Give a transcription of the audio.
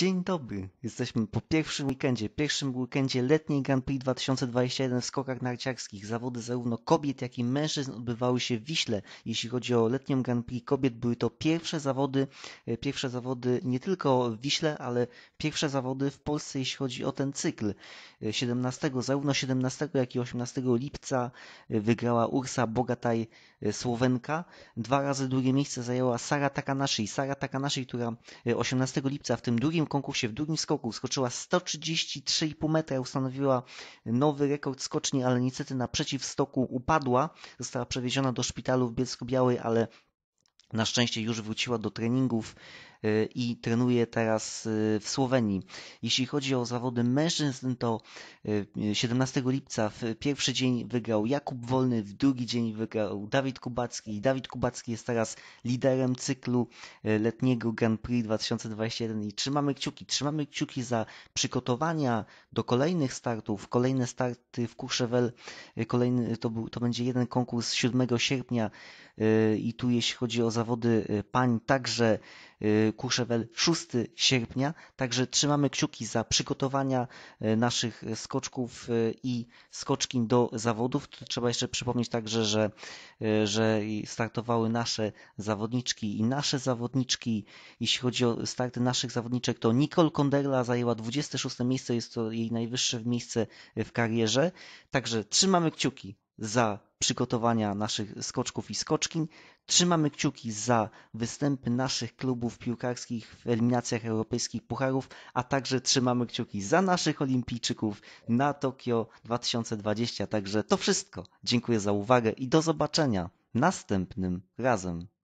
Dzień dobry! Jesteśmy po pierwszym weekendzie, pierwszym weekendzie letniej Grand Prix 2021 w skokach narciarskich. Zawody zarówno kobiet, jak i mężczyzn odbywały się w Wiśle. Jeśli chodzi o letnią Grand Prix kobiet, były to pierwsze zawody, e, pierwsze zawody nie tylko w Wiśle, ale pierwsze zawody w Polsce, jeśli chodzi o ten cykl. 17, e, zarówno 17, jak i 18 lipca e, wygrała Ursa Bogataj Słowenka. Dwa razy drugie miejsce zajęła Sara Takanashi. Sara Takanashi, która 18 lipca w tym drugim konkursie w drugim skoku skoczyła 133,5 metra, ustanowiła nowy rekord skoczni, ale niestety na przeciwstoku upadła. Została przewieziona do szpitalu w Bielsku-Białej, ale na szczęście już wróciła do treningów y, i trenuje teraz y, w Słowenii. Jeśli chodzi o zawody mężczyzn, to 17 y, lipca w pierwszy dzień wygrał Jakub Wolny, w drugi dzień wygrał Dawid Kubacki. Dawid Kubacki jest teraz liderem cyklu letniego Grand Prix 2021 i trzymamy kciuki. Trzymamy kciuki za przygotowania do kolejnych startów. Kolejne starty w Kurszewel, kolejny, to, był, to będzie jeden konkurs 7 sierpnia i tu jeśli chodzi o zawody y, pań także y, Kuszewel 6 sierpnia. Także trzymamy kciuki za przygotowania y, naszych skoczków i skoczkin do zawodów. Tu trzeba jeszcze przypomnieć także, że, że startowały nasze zawodniczki i nasze zawodniczki. Jeśli chodzi o starty naszych zawodniczek, to Nicole Konderla zajęła 26 miejsce, jest to jej najwyższe miejsce w karierze. Także trzymamy kciuki za przygotowania naszych skoczków i skoczkiń. Trzymamy kciuki za występy naszych klubów piłkarskich w eliminacjach europejskich pucharów, a także trzymamy kciuki za naszych olimpijczyków na Tokio 2020. Także to wszystko. Dziękuję za uwagę i do zobaczenia następnym razem.